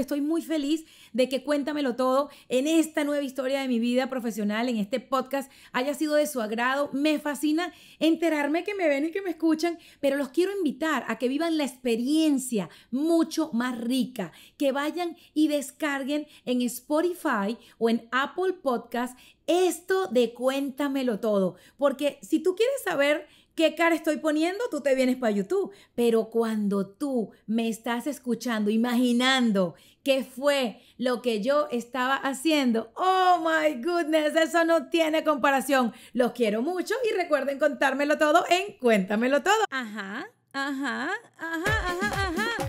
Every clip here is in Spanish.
Estoy muy feliz de que Cuéntamelo Todo en esta nueva historia de mi vida profesional, en este podcast, haya sido de su agrado. Me fascina enterarme que me ven y que me escuchan, pero los quiero invitar a que vivan la experiencia mucho más rica, que vayan y descarguen en Spotify o en Apple Podcast esto de Cuéntamelo Todo, porque si tú quieres saber qué cara estoy poniendo, tú te vienes para YouTube. Pero cuando tú me estás escuchando, imaginando qué fue lo que yo estaba haciendo, oh my goodness, eso no tiene comparación. Los quiero mucho y recuerden contármelo todo en Cuéntamelo todo. Ajá, ajá, ajá, ajá, ajá.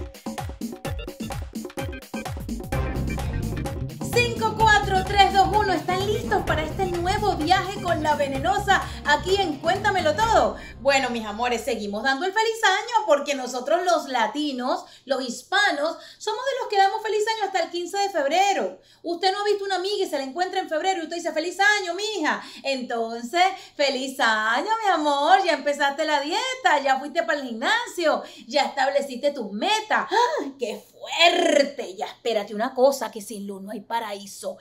5, 4, 3, 2, 1 ¿Están listos para este nuevo viaje con la venenosa aquí en Cuéntamelo Todo? Bueno, mis amores, seguimos dando el feliz año porque nosotros los latinos, los hispanos, somos de los que damos feliz año hasta el 15 de febrero. Usted no ha visto una amiga y se la encuentra en febrero y usted dice feliz año, mija. Entonces, feliz año, mi amor. Ya empezaste la dieta, ya fuiste para el gimnasio, ya estableciste tu meta. ¡Ah! ¡Qué fuerte! Ya espérate una cosa, que sin luz no hay paraíso.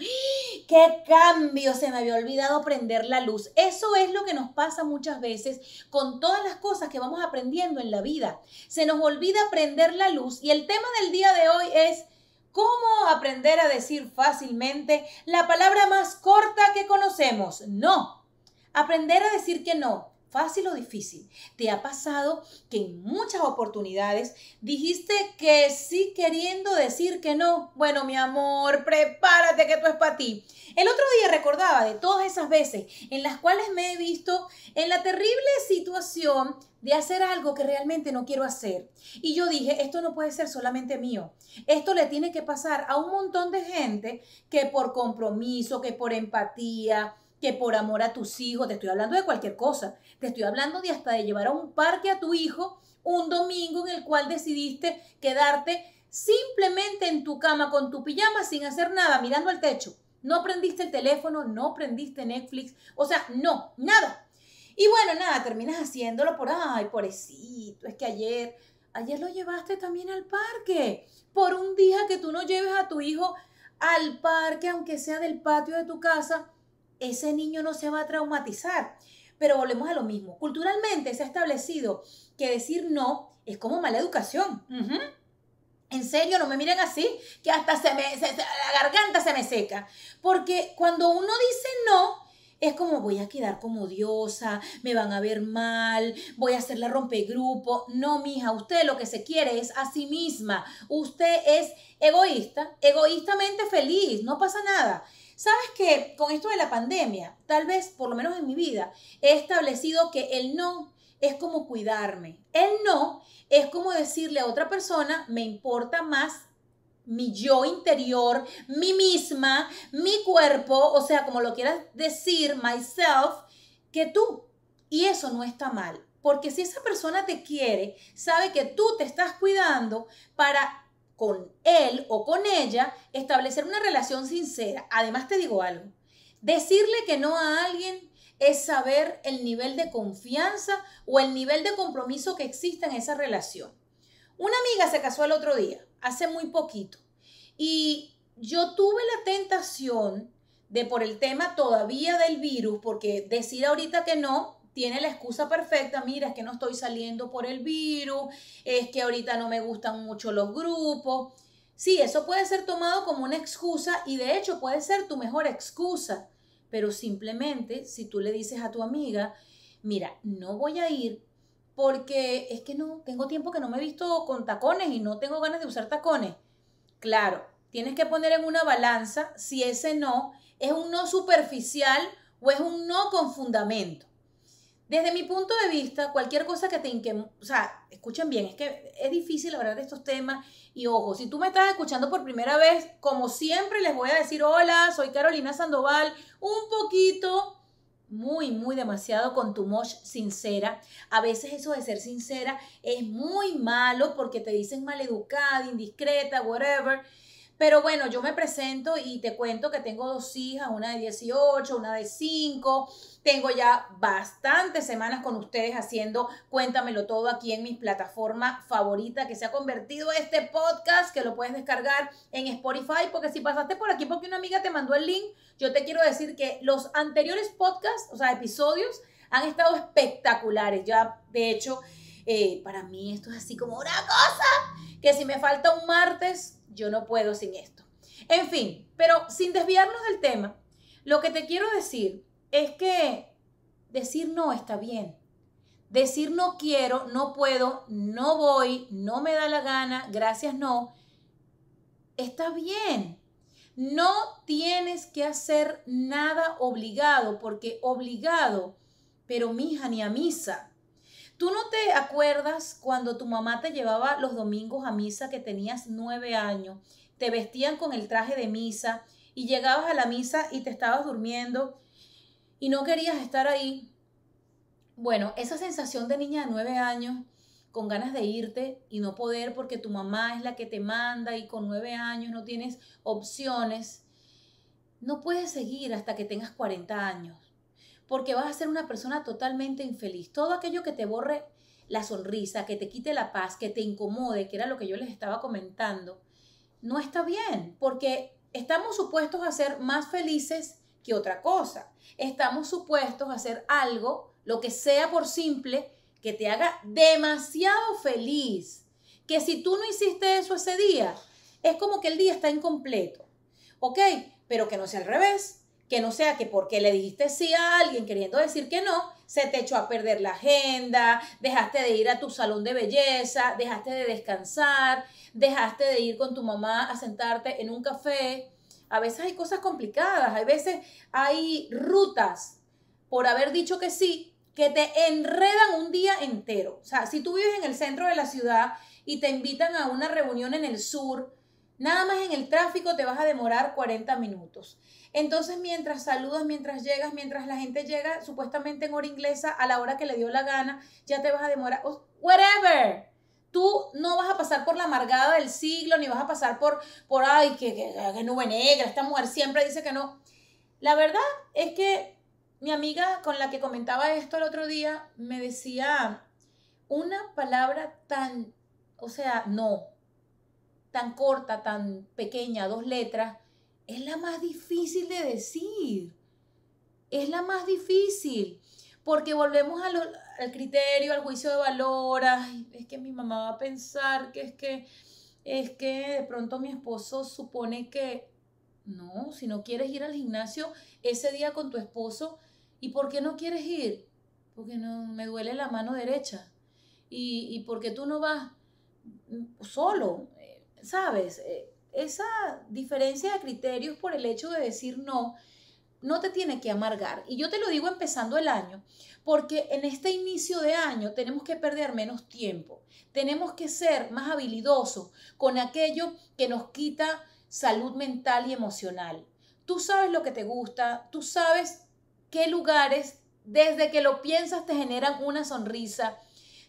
¡Qué cambio, se me había olvidado prender la luz. Eso es lo que nos pasa muchas veces con todas las cosas que vamos aprendiendo en la vida. Se nos olvida prender la luz y el tema del día de hoy es cómo aprender a decir fácilmente la palabra más corta que conocemos, no. Aprender a decir que no, fácil o difícil, te ha pasado que en muchas oportunidades dijiste que sí queriendo decir que no. Bueno, mi amor, prepárate que tú es para ti. El otro día recordaba de todas esas veces en las cuales me he visto en la terrible situación de hacer algo que realmente no quiero hacer. Y yo dije, esto no puede ser solamente mío. Esto le tiene que pasar a un montón de gente que por compromiso, que por empatía, que por amor a tus hijos, te estoy hablando de cualquier cosa, te estoy hablando de hasta de llevar a un parque a tu hijo un domingo en el cual decidiste quedarte simplemente en tu cama con tu pijama sin hacer nada, mirando al techo. No prendiste el teléfono, no prendiste Netflix, o sea, no, nada. Y bueno, nada, terminas haciéndolo por, ay, pobrecito, es que ayer, ayer lo llevaste también al parque. Por un día que tú no lleves a tu hijo al parque, aunque sea del patio de tu casa, ese niño no se va a traumatizar. Pero volvemos a lo mismo. Culturalmente se ha establecido que decir no es como mala educación. En serio, no me miren así, que hasta se me, la garganta se me seca. Porque cuando uno dice no, es como voy a quedar como diosa, me van a ver mal, voy a hacer la rompegrupo. No, mija, usted lo que se quiere es a sí misma. Usted es egoísta, egoístamente feliz, no pasa nada. Sabes que con esto de la pandemia, tal vez, por lo menos en mi vida, he establecido que el no es como cuidarme. El no es como decirle a otra persona, me importa más mi yo interior, mi misma, mi cuerpo, o sea, como lo quieras decir, myself, que tú. Y eso no está mal, porque si esa persona te quiere, sabe que tú te estás cuidando para con él o con ella, establecer una relación sincera. Además te digo algo, decirle que no a alguien es saber el nivel de confianza o el nivel de compromiso que existe en esa relación. Una amiga se casó el otro día, hace muy poquito, y yo tuve la tentación de por el tema todavía del virus, porque decir ahorita que no tiene la excusa perfecta, mira, es que no estoy saliendo por el virus, es que ahorita no me gustan mucho los grupos. Sí, eso puede ser tomado como una excusa y de hecho puede ser tu mejor excusa, pero simplemente si tú le dices a tu amiga, mira, no voy a ir porque es que no, tengo tiempo que no me he visto con tacones y no tengo ganas de usar tacones. Claro, tienes que poner en una balanza si ese no es un no superficial o es un no con fundamento. Desde mi punto de vista, cualquier cosa que te o sea, escuchen bien, es que es difícil hablar de estos temas y ojo, si tú me estás escuchando por primera vez, como siempre les voy a decir, hola, soy Carolina Sandoval, un poquito, muy, muy demasiado con tu mosh sincera. A veces eso de ser sincera es muy malo porque te dicen maleducada, indiscreta, whatever. Pero bueno, yo me presento y te cuento que tengo dos hijas, una de 18, una de 5. Tengo ya bastantes semanas con ustedes haciendo Cuéntamelo todo aquí en mi plataforma favorita que se ha convertido este podcast que lo puedes descargar en Spotify porque si pasaste por aquí porque una amiga te mandó el link, yo te quiero decir que los anteriores podcasts, o sea, episodios han estado espectaculares. Ya de hecho eh, para mí esto es así como una cosa que si me falta un martes, yo no puedo sin esto. En fin, pero sin desviarnos del tema, lo que te quiero decir es que decir no está bien. Decir no quiero, no puedo, no voy, no me da la gana, gracias no, está bien. No tienes que hacer nada obligado, porque obligado, pero mija ni a misa, ¿Tú no te acuerdas cuando tu mamá te llevaba los domingos a misa que tenías nueve años? Te vestían con el traje de misa y llegabas a la misa y te estabas durmiendo y no querías estar ahí. Bueno, esa sensación de niña de nueve años con ganas de irte y no poder porque tu mamá es la que te manda y con nueve años no tienes opciones, no puedes seguir hasta que tengas 40 años porque vas a ser una persona totalmente infeliz. Todo aquello que te borre la sonrisa, que te quite la paz, que te incomode, que era lo que yo les estaba comentando, no está bien, porque estamos supuestos a ser más felices que otra cosa. Estamos supuestos a hacer algo, lo que sea por simple, que te haga demasiado feliz. Que si tú no hiciste eso ese día, es como que el día está incompleto. ¿Ok? Pero que no sea al revés que no sea que porque le dijiste sí a alguien queriendo decir que no, se te echó a perder la agenda, dejaste de ir a tu salón de belleza, dejaste de descansar, dejaste de ir con tu mamá a sentarte en un café. A veces hay cosas complicadas, a veces hay rutas por haber dicho que sí que te enredan un día entero. O sea, si tú vives en el centro de la ciudad y te invitan a una reunión en el sur, Nada más en el tráfico te vas a demorar 40 minutos. Entonces, mientras saludas, mientras llegas, mientras la gente llega supuestamente en hora inglesa a la hora que le dio la gana, ya te vas a demorar. Whatever. Tú no vas a pasar por la amargada del siglo, ni vas a pasar por, por ay, que, que, que nube negra, esta mujer siempre dice que no. La verdad es que mi amiga con la que comentaba esto el otro día me decía una palabra tan, o sea, no, tan corta, tan pequeña, dos letras, es la más difícil de decir. Es la más difícil. Porque volvemos al criterio, al juicio de valor. es que mi mamá va a pensar que es que es que de pronto mi esposo supone que no, si no quieres ir al gimnasio ese día con tu esposo, ¿y por qué no quieres ir? Porque no me duele la mano derecha. ¿Y, y por qué tú no vas solo? ¿sabes? Eh, esa diferencia de criterios por el hecho de decir no, no te tiene que amargar. Y yo te lo digo empezando el año, porque en este inicio de año tenemos que perder menos tiempo, tenemos que ser más habilidosos con aquello que nos quita salud mental y emocional. Tú sabes lo que te gusta, tú sabes qué lugares, desde que lo piensas, te generan una sonrisa.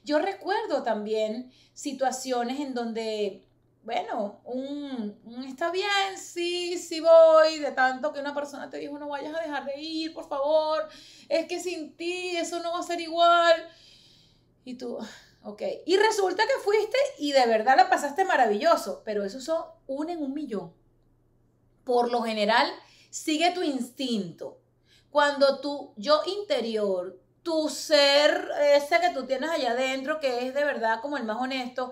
Yo recuerdo también situaciones en donde bueno, un, está bien, sí, sí voy, de tanto que una persona te dijo, no vayas a dejar de ir, por favor, es que sin ti eso no va a ser igual. Y tú, ok. Y resulta que fuiste y de verdad la pasaste maravilloso, pero eso son un en un millón. Por lo general, sigue tu instinto. Cuando tu yo interior, tu ser ese que tú tienes allá adentro, que es de verdad como el más honesto,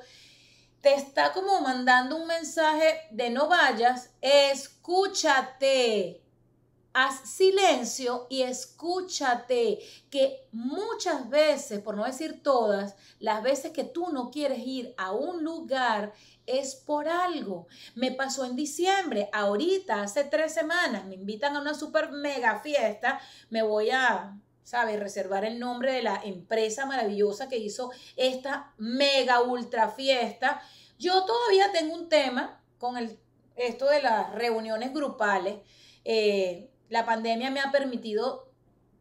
te está como mandando un mensaje de no vayas, escúchate. Haz silencio y escúchate, que muchas veces, por no decir todas, las veces que tú no quieres ir a un lugar es por algo. Me pasó en diciembre, ahorita, hace tres semanas, me invitan a una super mega fiesta, me voy a, ¿sabes? Reservar el nombre de la empresa maravillosa que hizo esta mega ultra fiesta. Yo todavía tengo un tema con el, esto de las reuniones grupales. Eh, la pandemia me ha permitido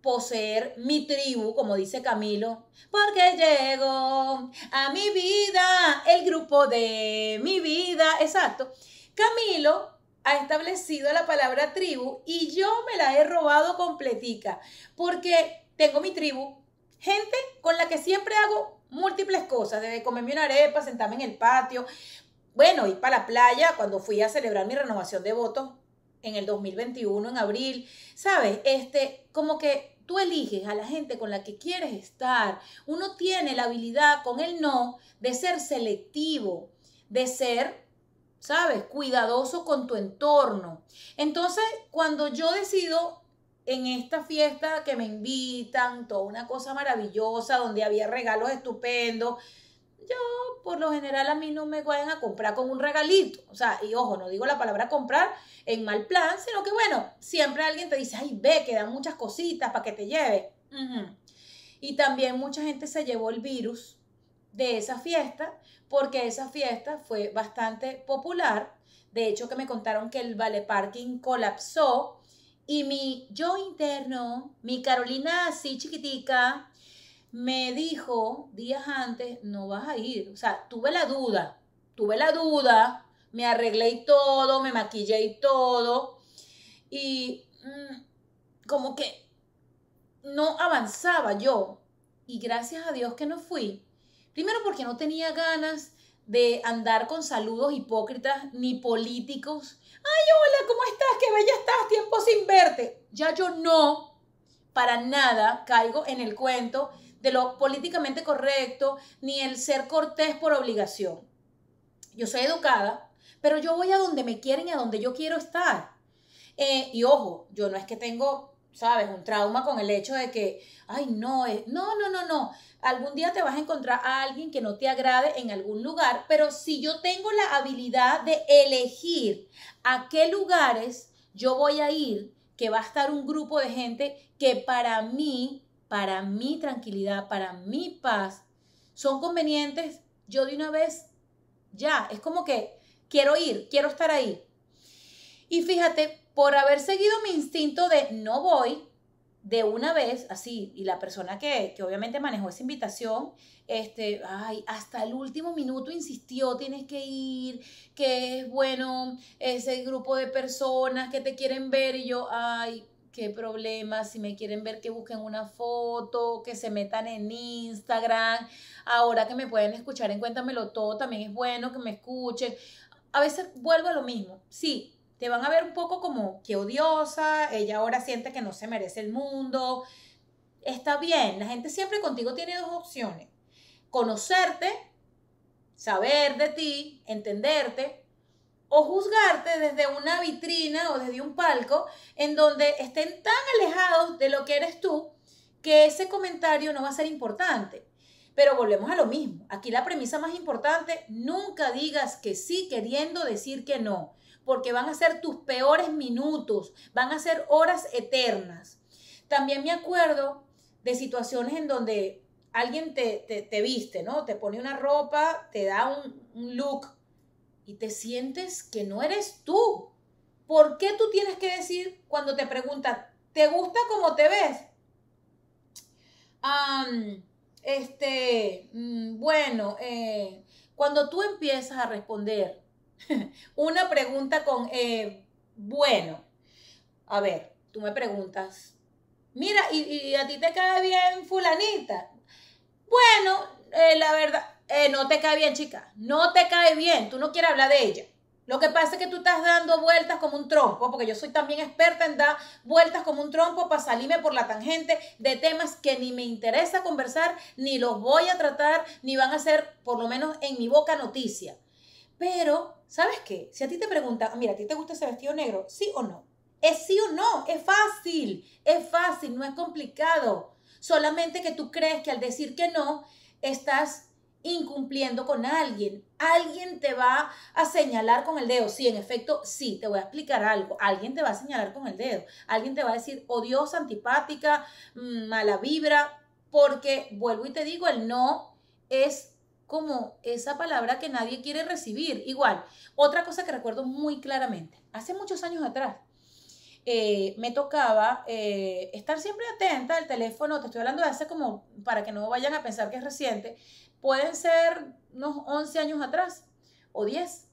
poseer mi tribu, como dice Camilo, porque llego a mi vida el grupo de mi vida, exacto. Camilo ha establecido la palabra tribu y yo me la he robado completica, porque tengo mi tribu, gente con la que siempre hago múltiples cosas, de comerme una arepa, sentarme en el patio, bueno, ir para la playa cuando fui a celebrar mi renovación de votos en el 2021, en abril, ¿sabes? Este, como que tú eliges a la gente con la que quieres estar, uno tiene la habilidad con el no de ser selectivo, de ser ¿sabes? Cuidadoso con tu entorno. Entonces, cuando yo decido en esta fiesta que me invitan, toda una cosa maravillosa, donde había regalos estupendos, yo por lo general a mí no me vayan a comprar con un regalito. O sea, y ojo, no digo la palabra comprar en mal plan, sino que bueno, siempre alguien te dice, ay, ve, que muchas cositas para que te lleve. Y también mucha gente se llevó el virus de esa fiesta, porque esa fiesta fue bastante popular. De hecho, que me contaron que el vale parking colapsó y mi yo interno, mi Carolina así chiquitica, me dijo días antes, no vas a ir. O sea, tuve la duda, tuve la duda, me arreglé y todo, me maquillé y todo. Y mm, como que no avanzaba yo. Y gracias a Dios que no fui, Primero porque no tenía ganas de andar con saludos hipócritas ni políticos. Ay, hola, ¿cómo estás? Qué bella estás, tiempo sin verte. Ya yo no, para nada, caigo en el cuento de lo políticamente correcto ni el ser cortés por obligación. Yo soy educada, pero yo voy a donde me quieren y a donde yo quiero estar. Eh, y ojo, yo no es que tengo ¿sabes? Un trauma con el hecho de que, ay, no, es, eh, no, no, no, no. Algún día te vas a encontrar a alguien que no te agrade en algún lugar, pero si yo tengo la habilidad de elegir a qué lugares yo voy a ir, que va a estar un grupo de gente que para mí, para mi tranquilidad, para mi paz, son convenientes, yo de una vez, ya, es como que quiero ir, quiero estar ahí. Y fíjate, por haber seguido mi instinto de no voy de una vez, así, y la persona que, obviamente manejó esa invitación, este, ay, hasta el último minuto insistió, tienes que ir, que es bueno ese grupo de personas que te quieren ver, y yo, ay, qué problema, si me quieren ver que busquen una foto, que se metan en Instagram, ahora que me pueden escuchar en Cuéntamelo Todo, también es bueno que me escuchen. A veces vuelvo a lo mismo, sí, te van a ver un poco como que odiosa, ella ahora siente que no se merece el mundo. Está bien, la gente siempre contigo tiene dos opciones. Conocerte, saber de ti, entenderte, o juzgarte desde una vitrina o desde un palco en donde estén tan alejados de lo que eres tú que ese comentario no va a ser importante. Pero volvemos a lo mismo. Aquí la premisa más importante, nunca digas que sí queriendo decir que no porque van a ser tus peores minutos, van a ser horas eternas. También me acuerdo de situaciones en donde alguien te, viste, ¿no? Te pone una ropa, te da un, look y te sientes que no eres tú. ¿Por qué tú tienes que decir cuando te preguntan, ¿te gusta cómo te ves? este, mm, bueno, eh, cuando tú empiezas a responder Una pregunta con, eh, bueno, a ver, tú me preguntas, mira, ¿y, a ti te cae bien fulanita? Bueno, eh, la verdad, eh, no te cae bien, chica, no te cae bien, tú no quieres hablar de ella. Lo que pasa es que tú estás dando vueltas como un trompo, porque yo soy también experta en dar vueltas como un trompo para salirme por la tangente de temas que ni me interesa conversar, ni los voy a tratar, ni van a ser, por lo menos en mi boca, noticia. Pero, ¿sabes qué? Si a ti te preguntan, mira, ¿a ti te gusta ese vestido negro? ¿Sí o no? Es sí o no, es fácil, es fácil, no es complicado. Solamente que tú crees que al decir que no, estás incumpliendo con alguien. Alguien te va a señalar con el dedo. Sí, en efecto, sí, te voy a explicar algo. Alguien te va a señalar con el dedo. Alguien te va a decir odiosa, antipática, mm, mala vibra, porque vuelvo y te digo, el no es como esa palabra que nadie quiere recibir. Igual, otra cosa que recuerdo muy claramente, hace muchos años atrás, eh, me tocaba eh, estar siempre atenta al teléfono, te estoy hablando de hace como, para que no vayan a pensar que es reciente, pueden ser unos 11 años atrás o 10.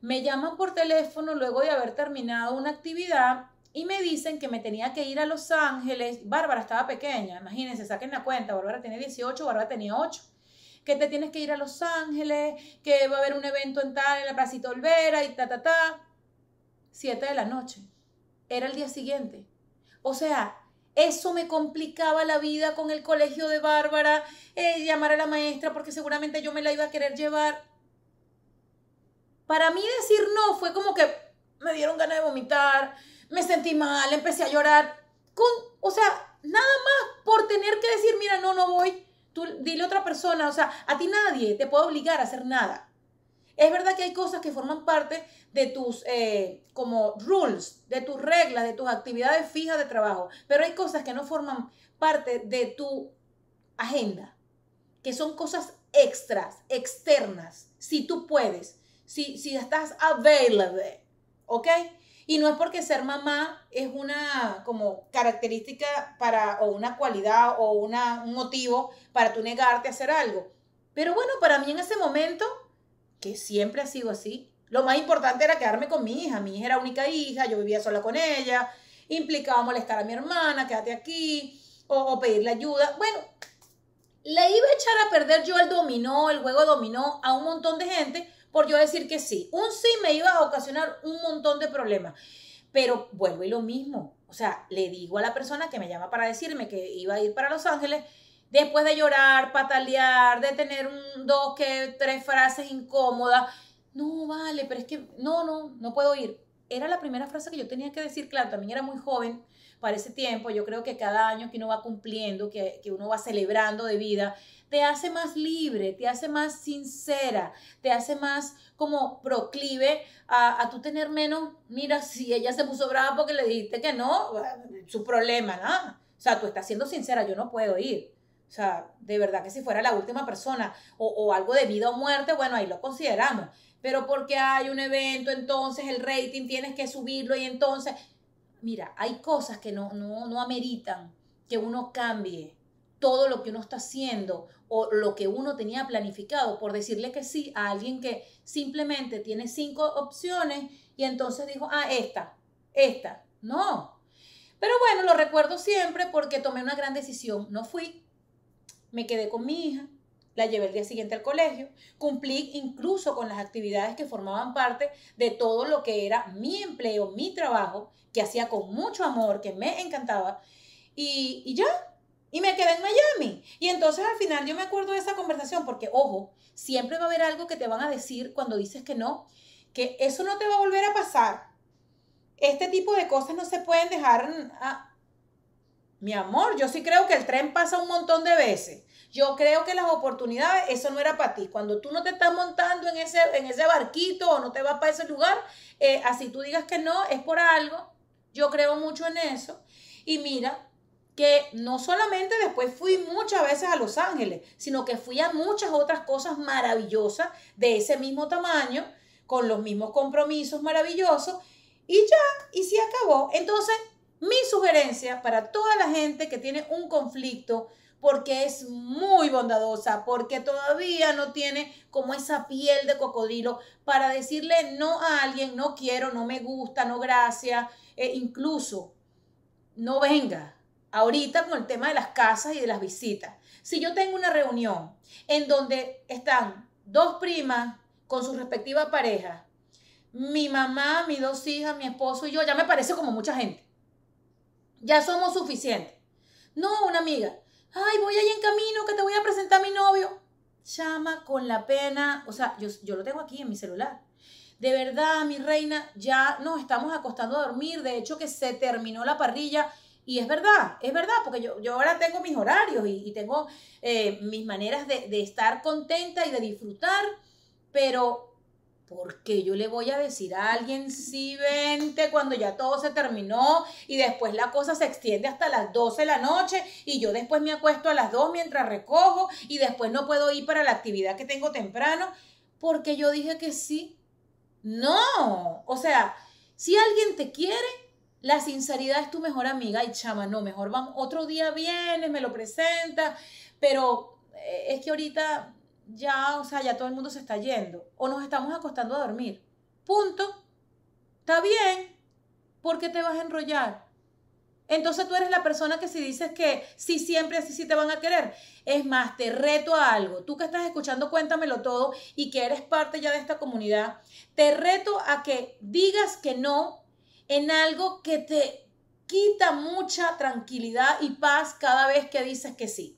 Me llaman por teléfono luego de haber terminado una actividad y me dicen que me tenía que ir a Los Ángeles. Bárbara estaba pequeña, imagínense, saquen la cuenta, Bárbara tenía 18, Bárbara tenía 8 que te tienes que ir a Los Ángeles, que va a haber un evento en tal, en la Placita Olvera y ta, ta, ta. Siete de la noche. Era el día siguiente. O sea, eso me complicaba la vida con el colegio de Bárbara, eh, llamar a la maestra porque seguramente yo me la iba a querer llevar. Para mí decir no fue como que me dieron ganas de vomitar, me sentí mal, empecé a llorar. Con, o sea, nada más por tener que decir, mira, no, no voy. Tú dile a otra persona, o sea, a ti nadie te puede obligar a hacer nada. Es verdad que hay cosas que forman parte de tus eh, como rules, de tus reglas, de tus actividades fijas de trabajo, pero hay cosas que no forman parte de tu agenda, que son cosas extras, externas, si tú puedes, si, si estás available, ¿ok? Y no es porque ser mamá es una como característica para, o una cualidad o una, un motivo para tú negarte a hacer algo. Pero bueno, para mí en ese momento, que siempre ha sido así, lo más importante era quedarme con mi hija. Mi hija era única hija, yo vivía sola con ella, implicaba molestar a mi hermana, quédate aquí, o, o pedirle ayuda. Bueno, le iba a echar a perder yo el dominó, el juego dominó a un montón de gente por yo decir que sí. Un sí me iba a ocasionar un montón de problemas. Pero vuelvo y lo mismo. O sea, le digo a la persona que me llama para decirme que iba a ir para Los Ángeles, después de llorar, patalear, de tener un, dos, que, tres frases incómodas. No, vale, pero es que no, no, no puedo ir. Era la primera frase que yo tenía que decir, claro, también era muy joven para ese tiempo, yo creo que cada año que uno va cumpliendo, que, uno va celebrando de vida, te hace más libre, te hace más sincera, te hace más como proclive a, a tú tener menos, mira, si ella se puso brava porque le dijiste que no, su problema, ¿no? O sea, tú estás siendo sincera, yo no puedo ir. O sea, de verdad que si fuera la última persona o, o, algo de vida o muerte, bueno, ahí lo consideramos. Pero porque hay un evento, entonces el rating tienes que subirlo y entonces, mira, hay cosas que no, no, no ameritan que uno cambie todo lo que uno está haciendo o lo que uno tenía planificado, por decirle que sí a alguien que simplemente tiene cinco opciones y entonces dijo, ah, esta, esta, no. Pero bueno, lo recuerdo siempre porque tomé una gran decisión, no fui, me quedé con mi hija, la llevé el día siguiente al colegio, cumplí incluso con las actividades que formaban parte de todo lo que era mi empleo, mi trabajo, que hacía con mucho amor, que me encantaba, y, y ya, y me quedé en Miami. Y entonces al final yo me acuerdo de esa conversación, porque ojo, siempre va a haber algo que te van a decir cuando dices que no, que eso no te va a volver a pasar. Este tipo de cosas no se pueden dejar ah, mi amor, yo sí creo que el tren pasa un montón de veces. Yo creo que las oportunidades, eso no era para ti. Cuando tú no te estás montando en ese, en ese barquito o no te vas para ese lugar, eh, así tú digas que no, es por algo. Yo creo mucho en eso. Y mira, que no solamente después fui muchas veces a Los Ángeles, sino que fui a muchas otras cosas maravillosas de ese mismo tamaño, con los mismos compromisos maravillosos, y ya, y se acabó. Entonces, mi sugerencia para toda la gente que tiene un conflicto porque es muy bondadosa, porque todavía no tiene como esa piel de cocodrilo para decirle no a alguien, no quiero, no me gusta, no gracias, eh, incluso no venga. Ahorita con el tema de las casas y de las visitas. Si yo tengo una reunión en donde están dos primas con su respectivas pareja, mi mamá, mis dos hijas, mi esposo y yo, ya me parece como mucha gente. Ya somos suficientes. No, una amiga. Ay, voy ahí en camino que te voy a presentar a mi novio. Llama con la pena. O sea, yo, yo lo tengo aquí en mi celular. De verdad, mi reina, ya nos estamos acostando a dormir. De hecho, que se terminó la parrilla. Y es verdad, es verdad, porque yo, yo ahora tengo mis horarios y, tengo eh, mis maneras de, de, estar contenta y de disfrutar, pero qué yo le voy a decir a alguien, sí, vente, cuando ya todo se terminó y después la cosa se extiende hasta las 12 de la noche y yo después me acuesto a las 2 mientras recojo y después no puedo ir para la actividad que tengo temprano? Porque yo dije que sí. No, o sea, si alguien te quiere, la sinceridad es tu mejor amiga y chama, no, mejor vamos, otro día vienes, me lo presentas, pero eh, es que ahorita ya, o sea, ya todo el mundo se está yendo. O nos estamos acostando a dormir. Punto. Está bien. porque te vas a enrollar? Entonces tú eres la persona que si dices que sí siempre así sí te van a querer. Es más, te reto a algo. Tú que estás escuchando Cuéntamelo Todo y que eres parte ya de esta comunidad, te reto a que digas que no en algo que te quita mucha tranquilidad y paz cada vez que dices que sí.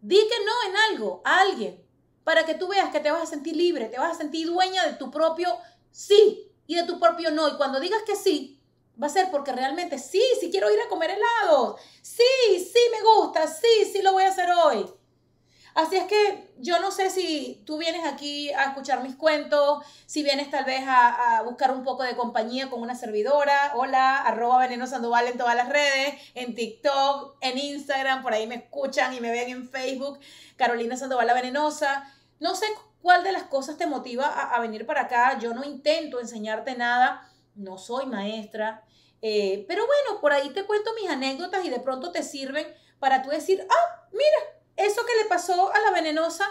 Di que no en algo, a alguien, para que tú veas que te vas a sentir libre, te vas a sentir dueña de tu propio sí y de tu propio no. Y cuando digas que sí, va a ser porque realmente sí, sí quiero ir a comer helados, sí, sí me gusta, sí, sí lo voy a hacer hoy. Así es que yo no sé si tú vienes aquí a escuchar mis cuentos, si vienes tal vez a, buscar un poco de compañía con una servidora. Hola, arroba Veneno Sandoval en todas las redes, en TikTok, en Instagram, por ahí me escuchan y me ven en Facebook, Carolina Sandoval la Venenosa. No sé cuál de las cosas te motiva a, venir para acá. Yo no intento enseñarte nada, no soy maestra. Eh, pero bueno, por ahí te cuento mis anécdotas y de pronto te sirven para tú decir, ah, le pasó a la venenosa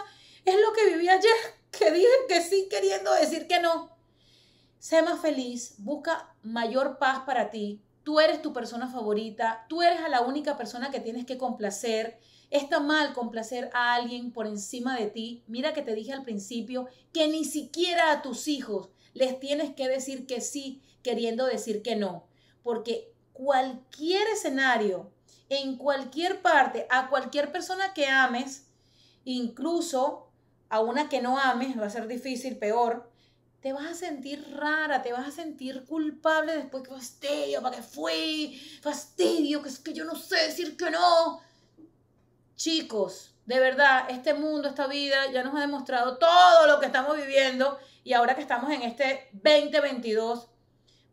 es lo que viví ayer, que dije que sí queriendo decir que no. Sé más feliz, busca mayor paz para ti. Tú eres tu persona favorita, tú eres a la única persona que tienes que complacer. Está mal complacer a alguien por encima de ti. Mira que te dije al principio que ni siquiera a tus hijos les tienes que decir que sí, queriendo decir que no. Porque cualquier escenario en cualquier parte, a cualquier persona que ames, incluso a una que no ames, va a ser difícil, peor, te vas a sentir rara, te vas a sentir culpable después que fastidio, ¿para que fui? Fastidio, que es que yo no sé decir que no. Chicos, de verdad, este mundo, esta vida ya nos ha demostrado todo lo que estamos viviendo y ahora que estamos en este 2022,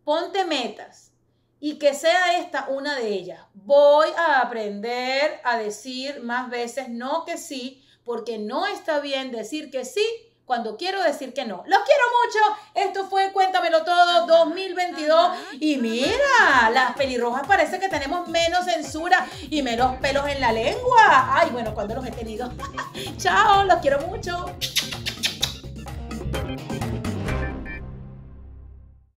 ponte metas y que sea esta una de ellas voy a aprender a decir más veces no que sí, porque no está bien decir que sí cuando quiero decir que no. Los quiero mucho. Esto fue Cuéntamelo Todo 2022. Y mira, las pelirrojas parece que tenemos menos censura y menos pelos en la lengua. Ay, bueno, cuando los he tenido. Chao, los quiero mucho.